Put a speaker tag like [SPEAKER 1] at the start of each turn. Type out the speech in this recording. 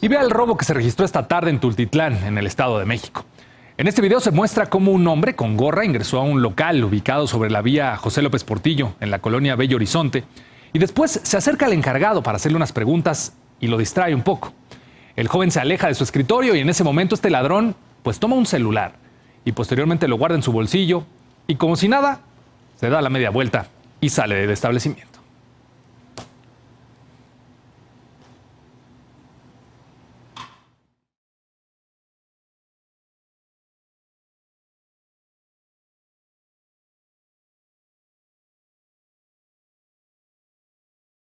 [SPEAKER 1] Y vea el robo que se registró esta tarde en Tultitlán, en el Estado de México. En este video se muestra cómo un hombre con gorra ingresó a un local ubicado sobre la vía José López Portillo, en la colonia Bello Horizonte, y después se acerca al encargado para hacerle unas preguntas y lo distrae un poco. El joven se aleja de su escritorio y en ese momento este ladrón pues toma un celular y posteriormente lo guarda en su bolsillo y como si nada, se da la media vuelta y sale del establecimiento.